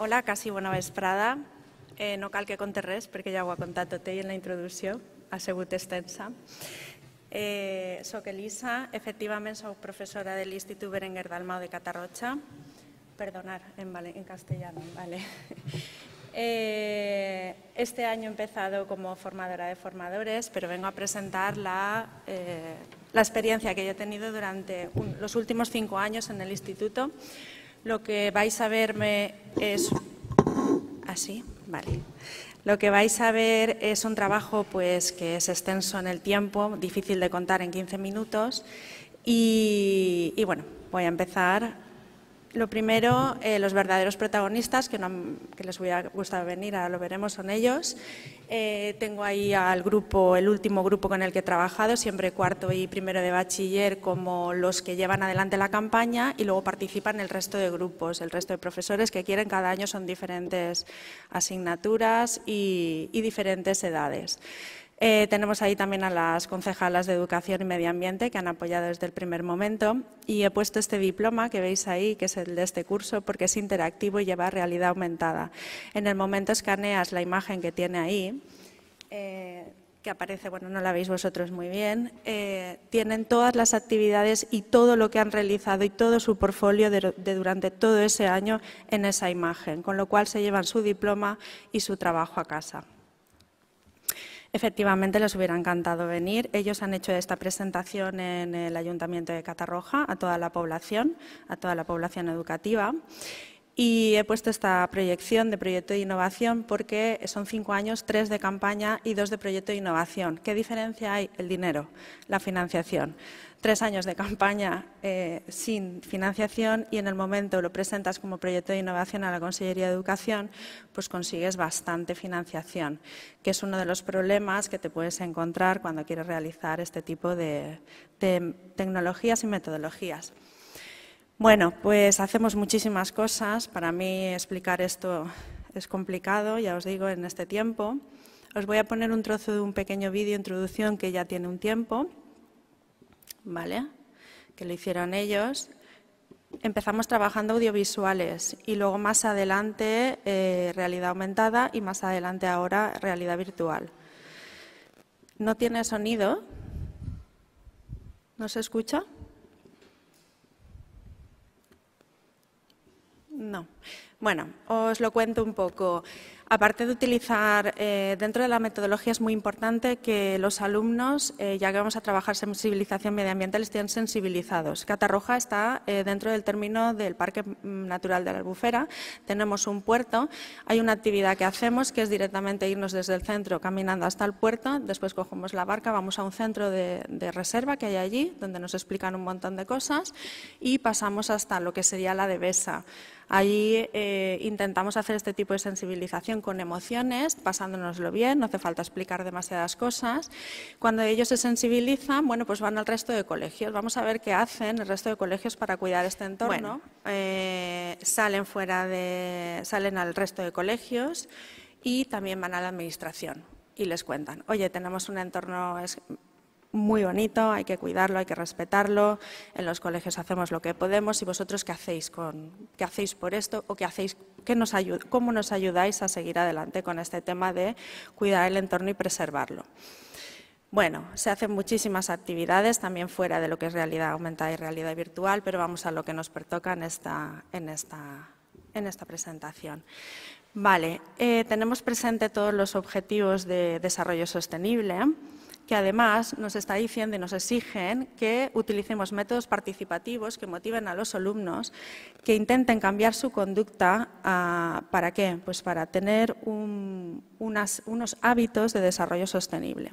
hola, casi bona vesprada. Eh, no calque que conte porque perquè ja ho ha contat en la introducció, ha sigut extensa. Eh, soc Elisa, efectivament soy professora del Instituto Berenguer Dalmau de Catarrocha. Perdonar, en, castellano, vale. Eh, este año he empezado como formadora de formadores, pero vengo a presentar la, eh, experiencia que yo he tenido durante los últimos cinco años en el instituto lo que vais a verme es así, vale. Lo que vais a ver es un trabajo pues que es extenso en el tiempo, difícil de contar en 15 minutos y bueno, voy a empezar lo primero, eh, los verdaderos protagonistas, que, no, que, les hubiera gustado venir, ahora lo veremos, son ellos. Eh, tengo ahí al grupo, el último grupo con el que he trabajado, siempre cuarto y primero de bachiller, como los que llevan adelante la campaña y luego participan el resto de grupos, el resto de profesores que quieren, cada año son diferentes asignaturas y diferentes edades. Eh, tenemos ahí también a las concejalas de Educación y Medio Ambiente que han apoyado desde el primer momento y he puesto este diploma que veis ahí, que es el de este curso, porque es interactivo y lleva realidad aumentada. En el momento escaneas la imagen que tiene ahí. Eh, que aparece, bueno, no la veis vosotros muy bien, eh, tienen todas las actividades y todo lo que han realizado y todo su portfolio de, durante todo ese año en esa imagen, con lo cual se llevan su diploma y su trabajo a casa. Efectivamente, les hubiera encantado venir. Ellos han hecho esta presentación en el Ayuntamiento de Catarroja a toda la población, a toda la población educativa. Y he puesto esta proyección de proyecto de innovación porque son cinco años, tres de campaña y dos de proyecto de innovación. ¿Qué diferencia hay? El dinero, la financiación. Tres años de campaña eh, sin financiación y en el momento lo presentas como proyecto de innovación a la Consellería de Educación, pues consigues bastante financiación, que es uno de los problemas que te puedes encontrar cuando quieres realizar este tipo de tecnologías y metodologías. Bueno, pues hacemos muchísimas cosas. Para mí explicar esto es complicado, ya os digo, en este tiempo. Os voy a poner un trozo de un pequeño vídeo introducción que ya tiene un tiempo, ¿vale? Que lo hicieron ellos. Empezamos trabajando audiovisuales y luego más adelante eh, realidad aumentada y más adelante ahora realidad virtual. No tiene sonido. ¿No se escucha? No. Bueno, os lo cuento un poco. Aparte de utilizar, eh, dentro de la metodología es muy importante que los alumnos, eh, ya que vamos a trabajar sensibilización medioambiental, estén sensibilizados. Catarroja está eh, dentro del término del Parque Natural de la Albufera. Tenemos un puerto. Hay una actividad que hacemos que es directamente irnos desde el centro caminando hasta el puerto. Después cogemos la barca, vamos a un centro de, reserva que hay allí, donde nos explican un montón de cosas y pasamos hasta lo que sería la devesa Allí eh, intentamos hacer este tipo de sensibilización con emociones, pasándonoslo bien, no hace falta explicar demasiadas cosas. Cuando ellos se sensibilizan, bueno, pues van al resto de colegios. Vamos a ver qué hacen el resto de colegios para cuidar este entorno. Eh, salen fuera de, salen al resto de colegios y también van a la administración y les cuentan, oye, tenemos un entorno muy bonito, hay que cuidarlo, hay que respetarlo. En los colegios hacemos lo que podemos. ¿Y vosotros qué hacéis por esto o qué hacéis cómo nos ayudáis a seguir adelante con este tema de cuidar el entorno y preservarlo? Bueno, se hacen muchísimas actividades también fuera de lo que es realidad aumentada y realidad virtual, pero vamos a lo que nos pertoca en esta, presentación. Vale, eh, tenemos presente todos los objetivos de desarrollo sostenible que además nos está diciendo y nos exigen que utilicemos métodos participativos que motiven a los alumnos que intenten cambiar su conducta. Ah, ¿Para qué? Pues para tener unos hábitos de desarrollo sostenible.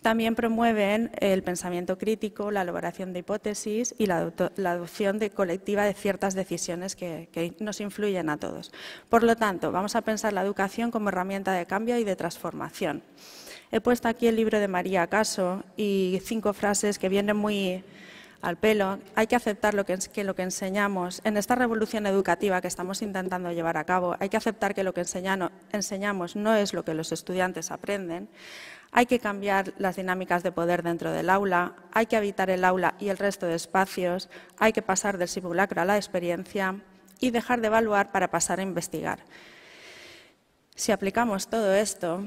También promueven el pensamiento crítico, la elaboración de hipótesis y la, adopción colectiva de ciertas decisiones que nos influyen a todos. Por lo tanto, vamos a pensar la educación como herramienta de cambio y de transformación. He puesto aquí el libro de María Caso y cinco frases que vienen muy al pelo. Hay que aceptar lo que, lo que enseñamos en esta revolución educativa que estamos intentando llevar a cabo. Hay que aceptar que lo que enseñamos no es lo que los estudiantes aprenden. Hay que cambiar las dinámicas de poder dentro del aula, hay que habitar el aula y el resto de espacios, hay que pasar del simulacro a la experiencia y dejar de evaluar para pasar a investigar. Si aplicamos todo esto,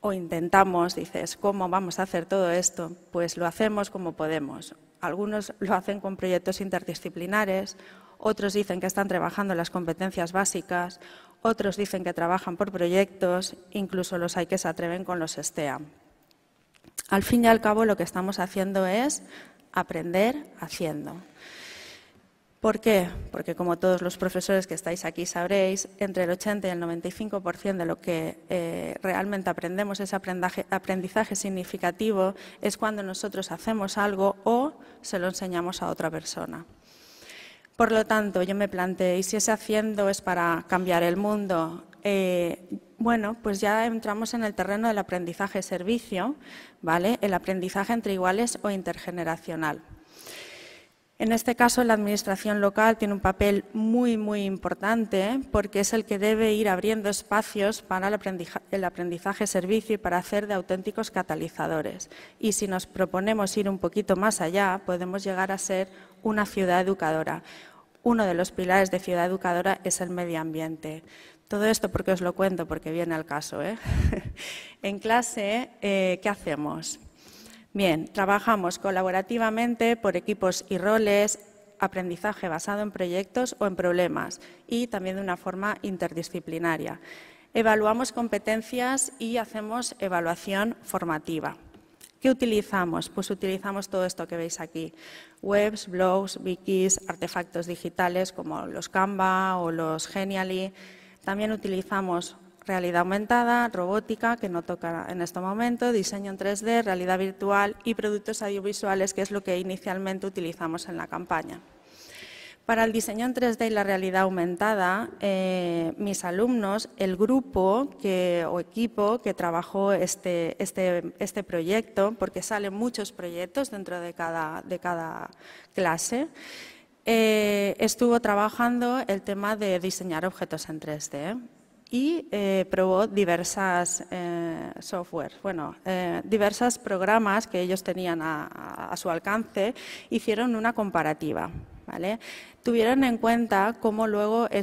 o intentamos, dices, ¿cómo vamos a hacer todo esto? Pues lo hacemos como podemos. Algunos lo hacen con proyectos interdisciplinares, otros dicen que están trabajando las competencias básicas, otros dicen que trabajan por proyectos, incluso los hay que se atreven con los STEAM. Al fin y al cabo, lo que estamos haciendo es aprender haciendo. ¿Por qué? Porque como todos los profesores que estáis aquí sabréis, entre el 80 y el 95% de lo que eh, realmente aprendemos es aprendizaje significativo, es cuando nosotros hacemos algo o se lo enseñamos a otra persona. Por lo tanto, yo me planteé, ¿y si ese haciendo es para cambiar el mundo? Eh, bueno, pues ya entramos en el terreno del aprendizaje servicio, ¿vale? El aprendizaje entre iguales o intergeneracional. En este caso, la Administración local tiene un papel muy, muy importante ¿eh? porque es el que debe ir abriendo espacios para el aprendizaje, servicio y para hacer de auténticos catalizadores. Y si nos proponemos ir un poquito más allá, podemos llegar a ser una ciudad educadora. Uno de los pilares de ciudad educadora es el medio ambiente. Todo esto porque os lo cuento, porque viene al caso. ¿eh? en clase, eh, ¿qué hacemos? Bien, trabajamos colaborativamente por equipos y roles, aprendizaje basado en proyectos o en problemas y también de una forma interdisciplinaria. Evaluamos competencias y hacemos evaluación formativa. ¿Qué utilizamos? Pues utilizamos todo esto que veis aquí. Webs, blogs, wikis, artefactos digitales como los Canva o los Genially. También utilizamos realidad aumentada, robótica, que no toca en este momento, diseño en 3D, realidad virtual y productos audiovisuales, que es lo que inicialmente utilizamos en la campaña. Para el diseño en 3D y la realidad aumentada, eh, mis alumnos, el grupo o equipo que trabajó este, este, este, proyecto, porque salen muchos proyectos dentro de cada, clase, eh, estuvo trabajando el tema de diseñar objetos en 3D y eh, probó diversas eh, software, bueno, eh, diversos programas que ellos tenían a su alcance, hicieron una comparativa. ¿vale? Tuvieron en cuenta cómo luego eh,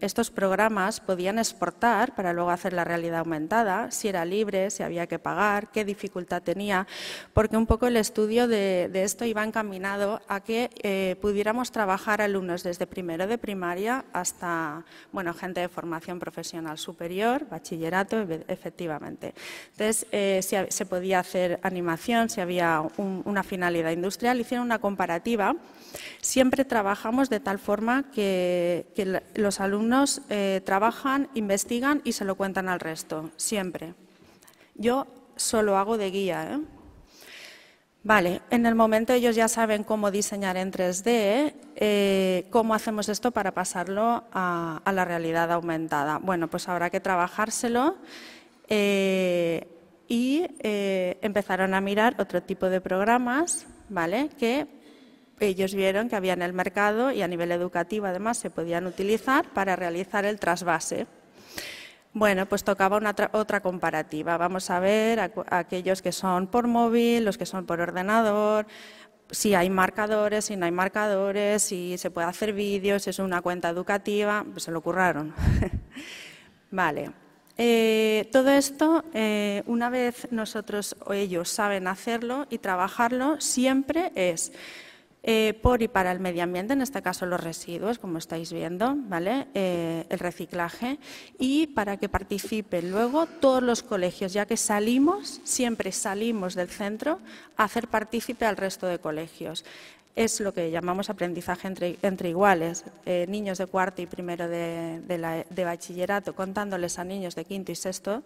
estos, programas podían exportar para luego hacer la realidad aumentada, si era libre, si había que pagar, qué dificultad tenía, porque un poco el estudio de, esto iba encaminado a que eh, pudiéramos trabajar alumnos desde primero de primaria hasta, bueno, gente de formación profesional superior, bachillerato, efectivamente. Entonces, eh, si se podía hacer animación, si había una finalidad industrial, hicieron una comparativa Siempre trabajamos de tal forma que, los alumnos eh, trabajan, investigan y se lo cuentan al resto, siempre. Yo solo hago de guía. ¿eh? Vale, en el momento ellos ya saben cómo diseñar en 3D, eh, ¿cómo hacemos esto para pasarlo a, la realidad aumentada? Bueno, pues habrá que trabajárselo y empezaron a mirar otro tipo de programas, ¿vale? Que ellos vieron que había en el mercado y a nivel educativo además se podían utilizar para realizar el trasvase. Bueno, pues tocaba una otra comparativa. Vamos a ver aquellos que son por móvil, los que son por ordenador, si hay marcadores, si no hay marcadores, si se puede hacer vídeos, si es una cuenta educativa, pues se lo curraron. vale. Eh, todo esto, eh, una vez nosotros o ellos saben hacerlo y trabajarlo, siempre es eh, por y para el medio ambiente, en este caso los residuos, como estáis viendo, eh, el reciclaje, y para que participen luego todos los colegios, ya que salimos, siempre salimos del centro a hacer partícipe al resto de colegios es lo que llamamos aprendizaje entre, iguales. Eh, niños de cuarto y primero de, bachillerato contándoles a niños de quinto y sexto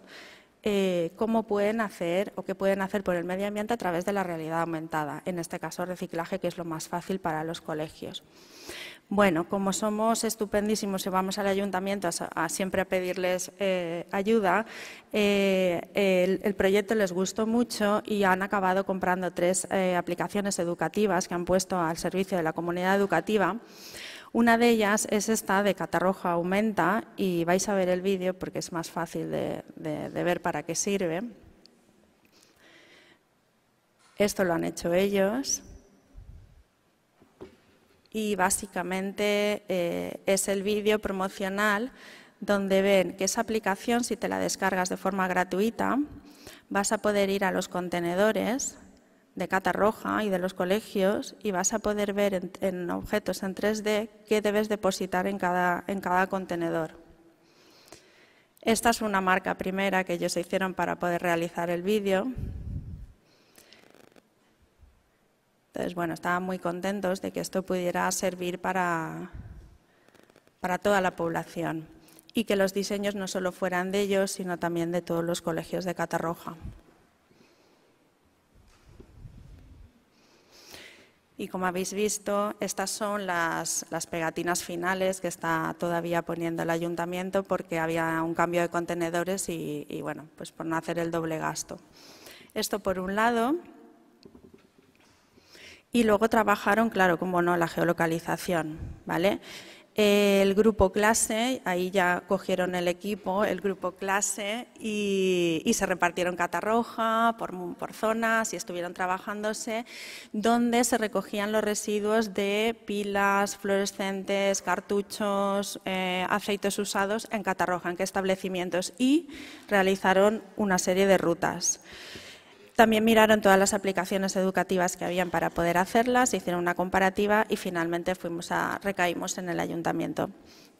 eh, cómo pueden hacer o qué pueden hacer por el medio ambiente a través de la realidad aumentada, en este caso reciclaje, que es lo más fácil para los colegios. Bueno, como somos estupendísimos y vamos al ayuntamiento a, siempre a pedirles eh, ayuda, eh, el, proyecto les gustó mucho y han acabado comprando tres aplicaciones educativas que han puesto al servicio de la comunidad educativa. Una de ellas es esta de catarroja aumenta y vais a ver el vídeo porque es más fácil de, ver para qué sirve. Esto lo han hecho ellos. Y básicamente eh, es el vídeo promocional donde ven que esa aplicación, si te la descargas de forma gratuita, vas a poder ir a los contenedores de Catarroja y de los colegios y vas a poder ver en, objetos en 3D qué debes depositar en cada, en cada contenedor. Esta es una marca primera que ellos hicieron para poder realizar el vídeo. Entonces, bueno, estaban muy contentos de que esto pudiera servir para, para toda la población y que los diseños no solo fueran de ellos, sino también de todos los colegios de Catarroja. Y como habéis visto, estas son las, pegatinas finales que está todavía poniendo el ayuntamiento porque había un cambio de contenedores y, y bueno, pues por no hacer el doble gasto. Esto por un lado. Y luego trabajaron, claro, como no, la geolocalización, ¿vale? el grupo clase, ahí ya cogieron el equipo, el grupo clase, y, se repartieron cata roja por, zonas y estuvieron trabajándose, donde se recogían los residuos de pilas, fluorescentes, cartuchos, eh, aceites usados en cata roja, en qué establecimientos, y realizaron una serie de rutas. También miraron todas las aplicaciones educativas que habían para poder hacerlas, hicieron una comparativa y finalmente fuimos a, recaímos en el ayuntamiento.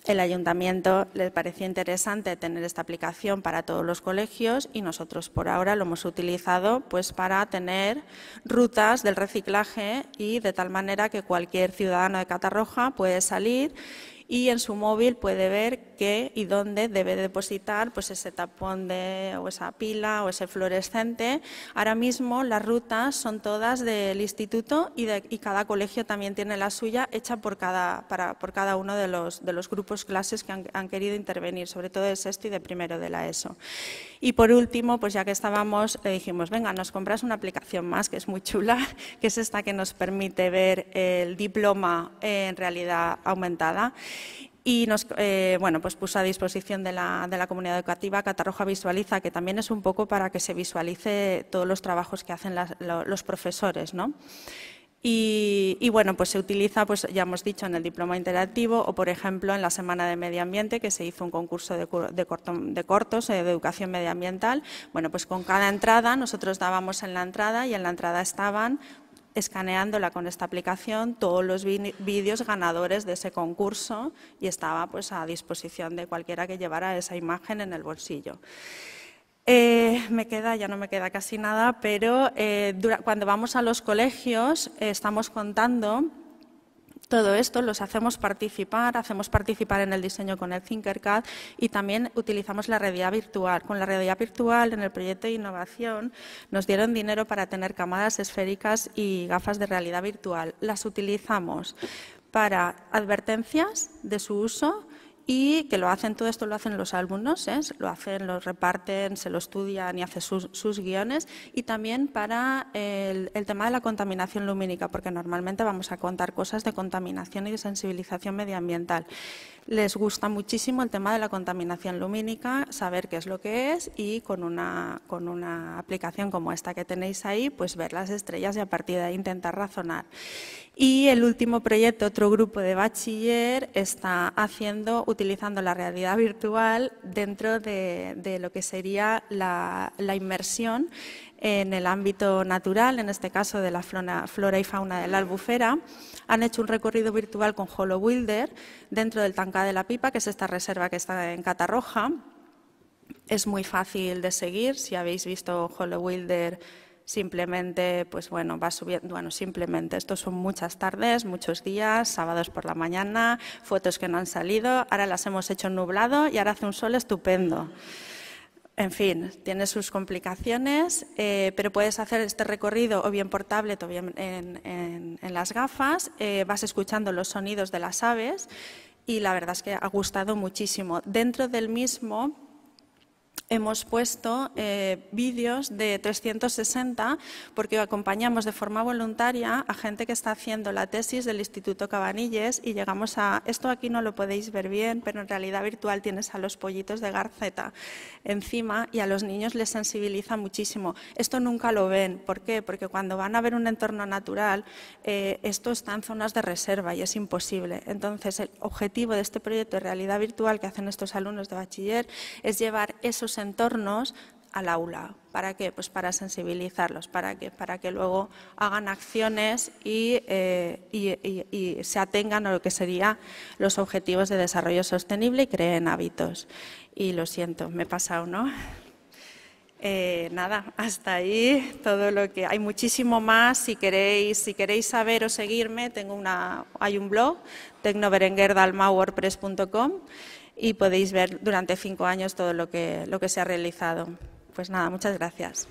El ayuntamiento le parecía interesante tener esta aplicación para todos los colegios y nosotros por ahora lo hemos utilizado pues para tener rutas del reciclaje y de tal manera que cualquier ciudadano de Catarroja puede salir y en su móvil puede ver qué y dónde debe depositar pues ese tapón de, o esa pila o ese fluorescente. Ahora mismo las rutas son todas del instituto y, cada colegio también tiene la suya hecha por cada, por cada uno de los, de los grupos clases que han, querido intervenir, sobre todo de sexto y de primero de la ESO. Y por último, pues ya que estábamos, eh, dijimos, venga, nos compras una aplicación más que es muy chula, que es esta que nos permite ver el diploma en realidad aumentada y nos eh, bueno, pues puso a disposición de la, comunidad educativa Catarroja Visualiza, que también es un poco para que se visualice todos los trabajos que hacen los profesores. ¿no? Y, bueno, pues se utiliza, pues ya hemos dicho, en el diploma interactivo o, por ejemplo, en la Semana de Medio Ambiente, que se hizo un concurso de, cortos eh, de educación medioambiental. Bueno, pues con cada entrada, nosotros dábamos en la entrada y en la entrada estaban escaneándola con esta aplicación todos los vídeos ganadores de ese concurso y estaba pues, a disposición de cualquiera que llevara esa imagen en el bolsillo. Eh, me queda, ya no me queda casi nada, pero eh, cuando vamos a los colegios eh, estamos contando todo esto los hacemos participar, hacemos participar en el diseño con el Thinkercad y también utilizamos la realidad virtual. Con la realidad virtual en el proyecto de innovación nos dieron dinero para tener camadas esféricas y gafas de realidad virtual. Las utilizamos para advertencias de su uso, y que lo hacen, todo esto lo hacen los alumnos, ¿eh? lo hacen, lo reparten, se lo estudian y hacen sus, guiones, y también para el, el, tema de la contaminación lumínica, porque normalmente vamos a contar cosas de contaminación y de sensibilización medioambiental les gusta muchísimo el tema de la contaminación lumínica, saber qué es lo que es y con una, con una aplicación como esta que tenéis ahí, pues ver las estrellas y a partir de ahí intentar razonar. Y el último proyecto, otro grupo de bachiller, está haciendo, utilizando la realidad virtual dentro de, lo que sería la, la inmersión en el ámbito natural, en este caso de la flora, y fauna de la albufera. Han hecho un recorrido virtual con hollow Wilder dentro del Tanca de la Pipa, que es esta reserva que está en Catarroja. Es muy fácil de seguir, si habéis visto hollow Wilder simplemente, pues bueno, va subiendo, bueno, simplemente, estos son muchas tardes, muchos días, sábados por la mañana, fotos que no han salido, ahora las hemos hecho nublado y ahora hace un sol estupendo. En fin, tiene sus complicaciones, eh, pero puedes hacer este recorrido o bien por tablet o bien en, las gafas. Eh, vas escuchando los sonidos de las aves y la verdad es que ha gustado muchísimo. Dentro del mismo hemos puesto eh, vídeos de 360 porque acompañamos de forma voluntaria a gente que está haciendo la tesis del Instituto Cabanilles y llegamos a, esto aquí no lo podéis ver bien, pero en realidad virtual tienes a los pollitos de Garceta encima y a los niños les sensibiliza muchísimo. Esto nunca lo ven, ¿por qué? Porque cuando van a ver un entorno natural, eh, esto está en zonas de reserva y es imposible. Entonces, el objetivo de este proyecto de realidad virtual que hacen estos alumnos de bachiller es llevar esos entornos al aula. ¿Para qué? Pues para sensibilizarlos. ¿Para que Para que luego hagan acciones y, eh, se atengan a lo que serían los objetivos de desarrollo sostenible y creen hábitos. Y lo siento, me he pasado, ¿no? Eh, nada, hasta ahí todo lo que hay muchísimo más. Si queréis, si queréis saber o seguirme, tengo una, hay un blog, tecnoberenguerdalmawordpress.com y podéis ver durante cinco años todo lo que, lo que se ha realizado. Pues nada, muchas gracias.